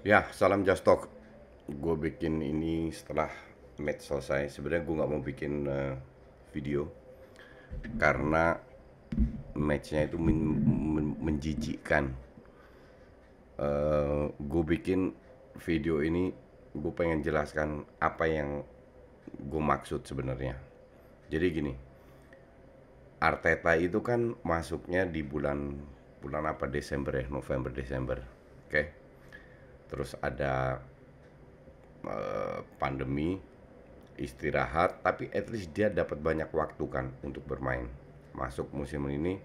Ya, salam Just Talk. Gue bikin ini setelah match selesai. Sebenarnya gue nggak mau bikin uh, video karena matchnya itu men men menjijikkan. Uh, eh, gue bikin video ini, gue pengen jelaskan apa yang gue maksud sebenarnya. Jadi gini, Arteta itu kan masuknya di bulan bulan apa Desember ya November Desember, oke? Okay? terus ada uh, pandemi istirahat tapi at least dia dapat banyak waktu kan untuk bermain masuk musim ini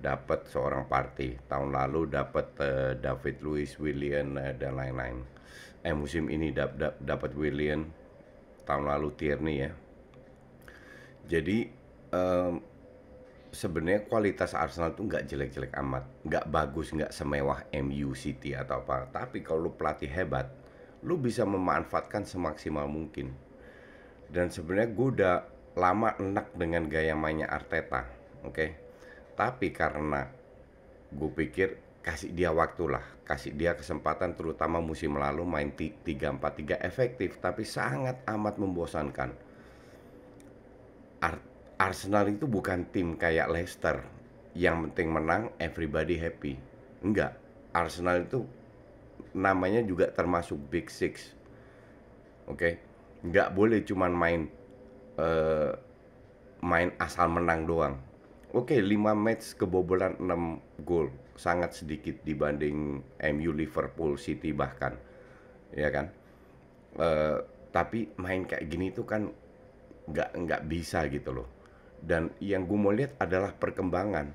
dapat seorang party tahun lalu dapat uh, David Luiz William uh, eh, dan lain-lain eh musim ini dap dap dapat William tahun lalu Tierney ya jadi um, sebenarnya kualitas Arsenal tuh nggak jelek-jelek amat, nggak bagus, nggak semewah MU City atau apa. Tapi kalau lu pelatih hebat, lu bisa memanfaatkan semaksimal mungkin. Dan sebenarnya gue udah lama enak dengan gaya mainnya Arteta, oke? Okay? Tapi karena gue pikir kasih dia waktu lah, kasih dia kesempatan terutama musim lalu main 3-4-3 efektif tapi sangat amat membosankan. Art Arsenal itu bukan tim kayak Leicester yang penting menang everybody happy. Enggak. Arsenal itu namanya juga termasuk Big Six. Oke. Okay? Enggak boleh cuman main uh, main asal menang doang. Oke, okay, 5 match kebobolan 6 gol. Sangat sedikit dibanding MU, Liverpool, City bahkan. Ya kan? Uh, tapi main kayak gini tuh kan nggak nggak bisa gitu loh dan yang gue mau lihat adalah perkembangan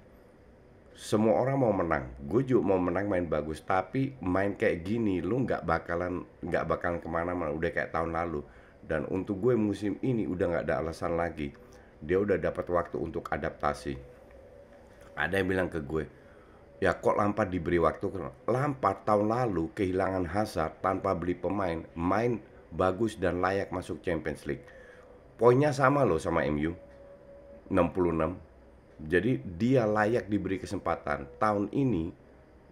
semua orang mau menang gue juga mau menang main bagus tapi main kayak gini lu nggak bakalan nggak bakalan kemana-mana udah kayak tahun lalu dan untuk gue musim ini udah nggak ada alasan lagi dia udah dapat waktu untuk adaptasi ada yang bilang ke gue ya kok Lampard diberi waktu Lampard tahun lalu kehilangan Hazard tanpa beli pemain main bagus dan layak masuk Champions League poinnya sama loh sama MU 66. Jadi dia layak diberi kesempatan. Tahun ini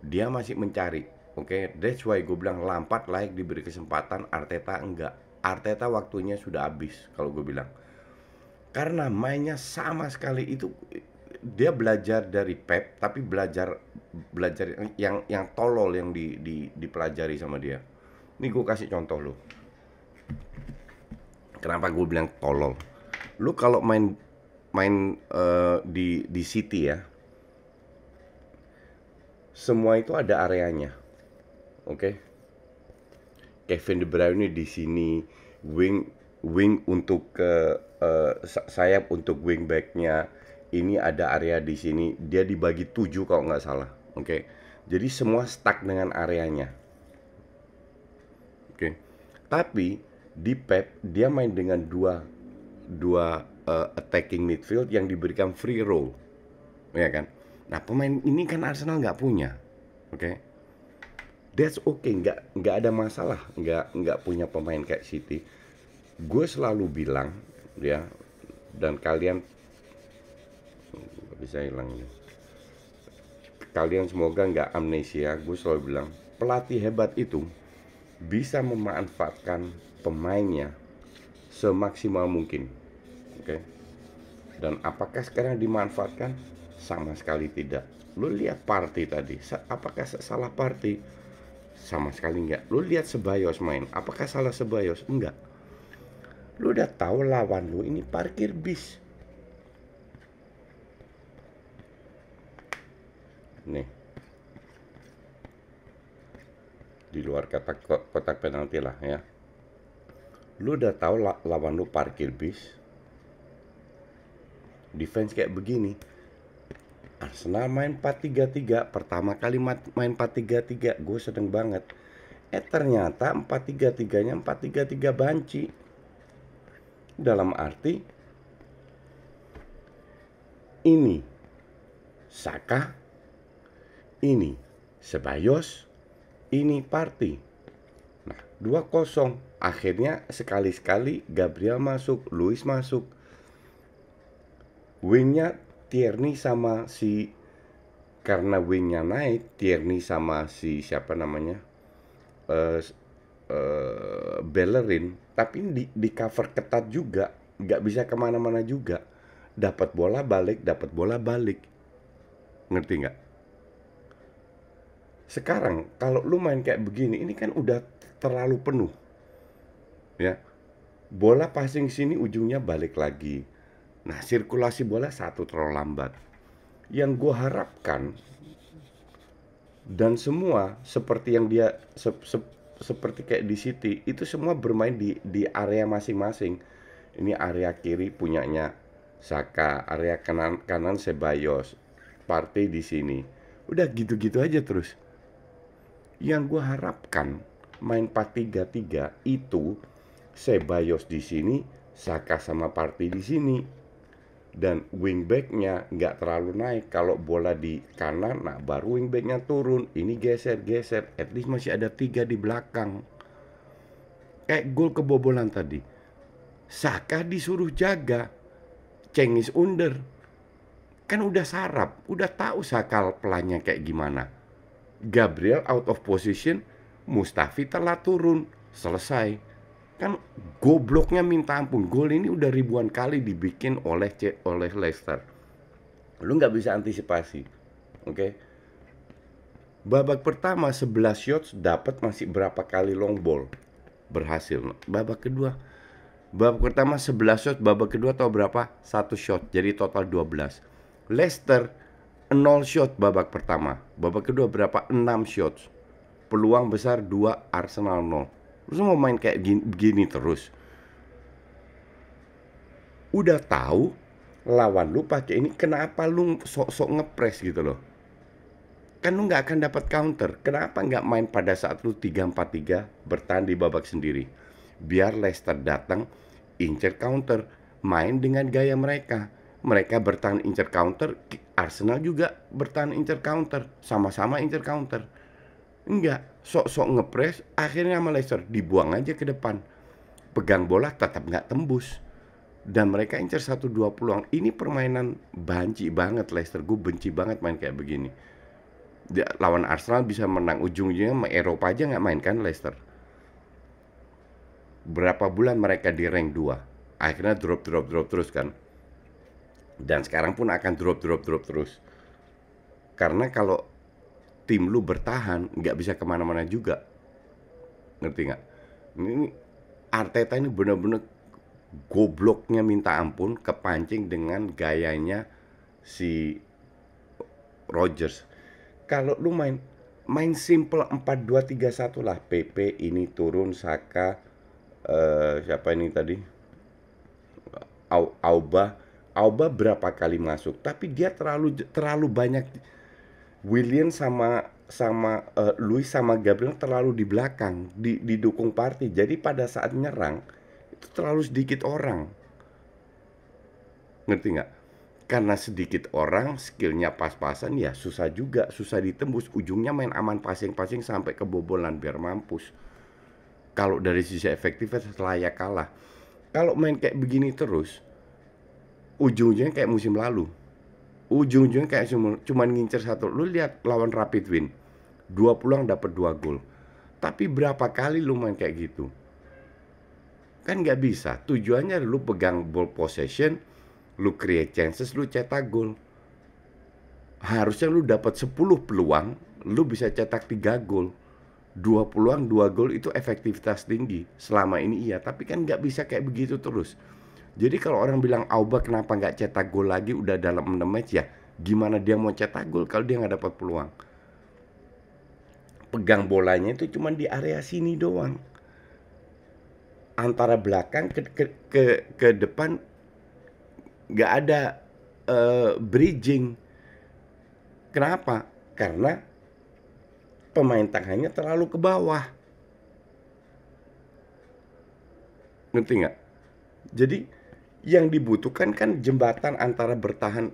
dia masih mencari. Oke, okay? that's why gue bilang lampat layak diberi kesempatan, Arteta enggak. Arteta waktunya sudah habis kalau gue bilang. Karena mainnya sama sekali itu dia belajar dari Pep tapi belajar belajar yang yang tolol yang di, di, dipelajari sama dia. Ini gue kasih contoh lo. Kenapa gue bilang tolol? Lu kalau main main uh, di di city ya semua itu ada areanya oke okay? Kevin De Bruyne di sini wing wing untuk ke uh, sayap untuk wing backnya ini ada area di sini dia dibagi tujuh kalau nggak salah oke okay? jadi semua stuck dengan areanya oke okay? tapi di Pep dia main dengan dua dua uh, attacking midfield yang diberikan free roll, ya kan? Nah pemain ini kan Arsenal nggak punya, oke? Okay? That's okay, nggak nggak ada masalah, nggak nggak punya pemain kayak City. Gue selalu bilang, ya, dan kalian bisa hilang ini. Kalian semoga nggak amnesia. Gue selalu bilang pelatih hebat itu bisa memanfaatkan pemainnya semaksimal mungkin Oke. Okay. Dan apakah sekarang dimanfaatkan? Sama sekali tidak. Lu lihat party tadi, apakah salah party? Sama sekali enggak. Lu lihat Sebayos main, apakah salah Sebayos? Enggak. Lu udah tahu lawan lu ini parkir bis. Nih. Di luar kata kotak penalti lah ya. Lu udah tahu lawan lu parkir bis, defense kayak begini Arsenal main 4-3-3 pertama kali main 4-3-3 gue sedang banget eh ternyata 4-3-3 nya 4-3-3 banci dalam arti ini Saka ini Sebayos ini Party nah 2-0 akhirnya sekali-sekali Gabriel masuk Luis masuk wingnya Tierney sama si karena wingnya naik Tierney sama si siapa namanya uh, uh, Bellerin tapi di, di cover ketat juga nggak bisa kemana-mana juga dapat bola balik dapat bola balik ngerti nggak sekarang kalau lu main kayak begini ini kan udah terlalu penuh ya bola passing sini ujungnya balik lagi Nah, sirkulasi bola satu terlalu lambat. Yang gue harapkan dan semua seperti yang dia se, se, seperti kayak di City itu semua bermain di di area masing-masing. Ini area kiri punyanya Saka, area kanan kanan Sebayos, Party di sini. Udah gitu-gitu aja terus. Yang gue harapkan main 4-3-3 itu Sebayos di sini, Saka sama Party di sini dan wingbacknya nggak terlalu naik kalau bola di kanan nah baru wingbacknya turun ini geser geser at least masih ada tiga di belakang kayak gol kebobolan tadi Saka disuruh jaga Cengis under kan udah sarap udah tahu Saka pelannya kayak gimana Gabriel out of position Mustafi telah turun selesai kan gobloknya minta ampun gol ini udah ribuan kali dibikin oleh C, oleh Leicester lu nggak bisa antisipasi oke okay? babak pertama 11 shots dapat masih berapa kali long ball berhasil babak kedua babak pertama 11 shot babak kedua atau berapa satu shot jadi total 12 Leicester 0 shot babak pertama babak kedua berapa 6 shots peluang besar 2 Arsenal 0 lu mau main kayak gini, gini terus udah tahu lawan lu pakai ini kenapa lu sok-sok ngepres gitu loh kan lu nggak akan dapat counter kenapa nggak main pada saat lu 3-4-3 bertahan di babak sendiri biar Leicester datang incer counter main dengan gaya mereka mereka bertahan incer counter Arsenal juga bertahan incer counter sama-sama incer counter Enggak, sok-sok ngepres, akhirnya sama Leicester dibuang aja ke depan. Pegang bola tetap nggak tembus. Dan mereka incer 1-2 peluang. Ini permainan banci banget Leicester. Gue benci banget main kayak begini. lawan Arsenal bisa menang ujung ujungnya sama Eropa aja nggak main kan Leicester. Berapa bulan mereka di rank 2. Akhirnya drop drop drop terus kan. Dan sekarang pun akan drop drop drop terus. Karena kalau tim lu bertahan nggak bisa kemana-mana juga ngerti nggak ini Arteta ini bener-bener gobloknya minta ampun kepancing dengan gayanya si Rogers kalau lu main main simple 4 2 3 1 lah PP ini turun Saka uh, siapa ini tadi Au, Auba Auba berapa kali masuk tapi dia terlalu terlalu banyak William sama sama uh, eh, Luis sama Gabriel terlalu di belakang di, didukung party jadi pada saat nyerang itu terlalu sedikit orang ngerti nggak karena sedikit orang skillnya pas-pasan ya susah juga susah ditembus ujungnya main aman pasing-pasing sampai kebobolan biar mampus kalau dari sisi efektivitas layak kalah kalau main kayak begini terus ujungnya kayak musim lalu ujung-ujungnya kayak cuma cuman ngincer satu lu lihat lawan rapid win dua peluang dapat dua gol tapi berapa kali lu main kayak gitu kan nggak bisa tujuannya lu pegang ball possession lu create chances lu cetak gol harusnya lu dapat 10 peluang lu bisa cetak tiga gol dua peluang dua gol itu efektivitas tinggi selama ini iya tapi kan nggak bisa kayak begitu terus jadi kalau orang bilang Auba kenapa nggak cetak gol lagi udah dalam 6 match ya, gimana dia mau cetak gol kalau dia nggak dapat peluang? Pegang bolanya itu cuma di area sini doang. Hmm. Antara belakang ke ke ke, ke depan nggak ada uh, bridging. Kenapa? Karena pemain tangannya terlalu ke bawah. Ngerti nggak? Jadi yang dibutuhkan kan jembatan antara bertahan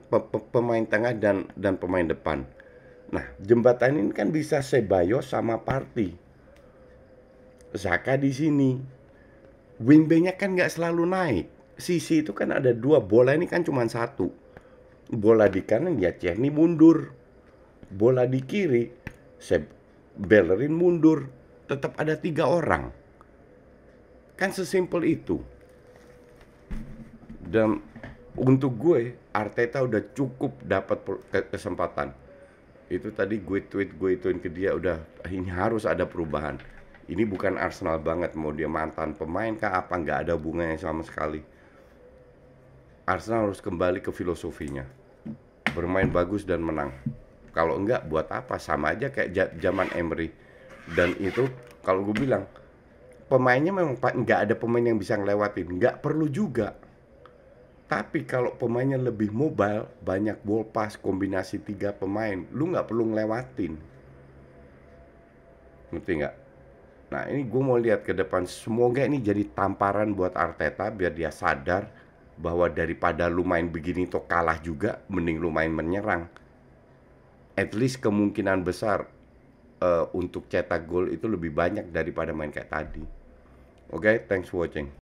pemain tengah dan dan pemain depan. Nah, jembatan ini kan bisa Sebayo sama Party. Zaka di sini. Wingbacknya kan nggak selalu naik. Sisi itu kan ada dua, bola ini kan cuma satu. Bola di kanan ya Cerny mundur. Bola di kiri, se Bellerin mundur. Tetap ada tiga orang. Kan sesimpel itu dan untuk gue Arteta udah cukup dapat kesempatan itu tadi gue tweet gue ituin ke dia udah ini harus ada perubahan ini bukan Arsenal banget mau dia mantan pemain kah apa nggak ada bunganya sama sekali Arsenal harus kembali ke filosofinya bermain bagus dan menang kalau enggak buat apa sama aja kayak zaman Emery dan itu kalau gue bilang pemainnya memang nggak ada pemain yang bisa ngelewatin nggak perlu juga tapi kalau pemainnya lebih mobile, banyak ball pass, kombinasi tiga pemain, lu nggak perlu ngelewatin. Ngerti nggak? Nah ini gue mau lihat ke depan, semoga ini jadi tamparan buat Arteta biar dia sadar bahwa daripada lu main begini tuh kalah juga, mending lu main menyerang. At least kemungkinan besar uh, untuk cetak gol itu lebih banyak daripada main kayak tadi. Oke, okay, thanks for watching.